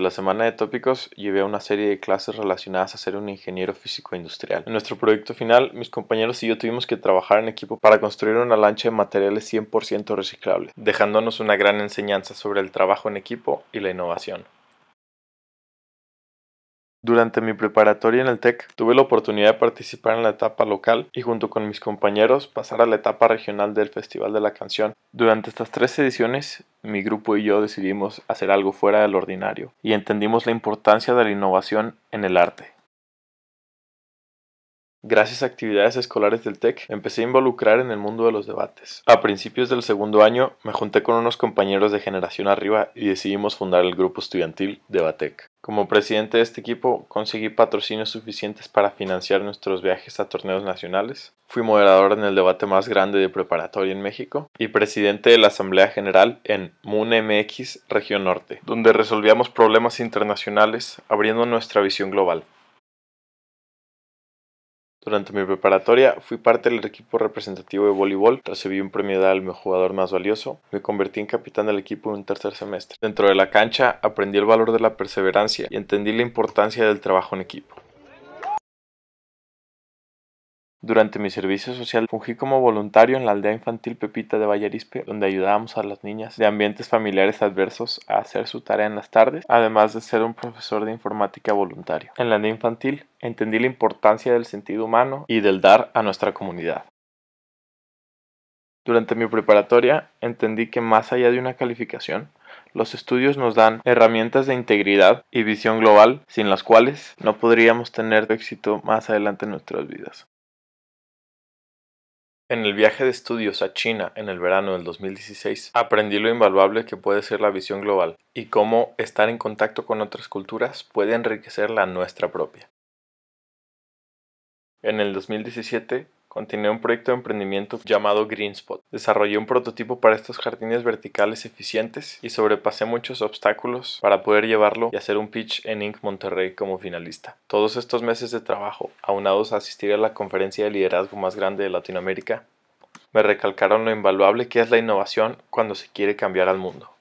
la semana de tópicos llevé a una serie de clases relacionadas a ser un ingeniero físico industrial. En nuestro proyecto final, mis compañeros y yo tuvimos que trabajar en equipo para construir una lancha de materiales 100% reciclables, dejándonos una gran enseñanza sobre el trabajo en equipo y la innovación. Durante mi preparatoria en el TEC tuve la oportunidad de participar en la etapa local y junto con mis compañeros pasar a la etapa regional del Festival de la Canción. Durante estas tres ediciones mi grupo y yo decidimos hacer algo fuera del ordinario y entendimos la importancia de la innovación en el arte. Gracias a actividades escolares del TEC, empecé a involucrar en el mundo de los debates. A principios del segundo año, me junté con unos compañeros de generación arriba y decidimos fundar el grupo estudiantil Debatec. Como presidente de este equipo, conseguí patrocinios suficientes para financiar nuestros viajes a torneos nacionales. Fui moderador en el debate más grande de preparatoria en México y presidente de la Asamblea General en MUNMX Región Norte, donde resolvíamos problemas internacionales abriendo nuestra visión global. Durante mi preparatoria fui parte del equipo representativo de voleibol, recibí un premio de al jugador más valioso, me convertí en capitán del equipo en un tercer semestre. Dentro de la cancha aprendí el valor de la perseverancia y entendí la importancia del trabajo en equipo. Durante mi servicio social fungí como voluntario en la aldea infantil Pepita de Vallarispe, donde ayudábamos a las niñas de ambientes familiares adversos a hacer su tarea en las tardes, además de ser un profesor de informática voluntario. En la aldea infantil entendí la importancia del sentido humano y del dar a nuestra comunidad. Durante mi preparatoria entendí que más allá de una calificación, los estudios nos dan herramientas de integridad y visión global sin las cuales no podríamos tener éxito más adelante en nuestras vidas. En el viaje de estudios a China en el verano del 2016, aprendí lo invaluable que puede ser la visión global y cómo estar en contacto con otras culturas puede enriquecer la nuestra propia. En el 2017 continué un proyecto de emprendimiento llamado Greenspot. Desarrollé un prototipo para estos jardines verticales eficientes y sobrepasé muchos obstáculos para poder llevarlo y hacer un pitch en Inc. Monterrey como finalista. Todos estos meses de trabajo, aunados a asistir a la conferencia de liderazgo más grande de Latinoamérica, me recalcaron lo invaluable que es la innovación cuando se quiere cambiar al mundo.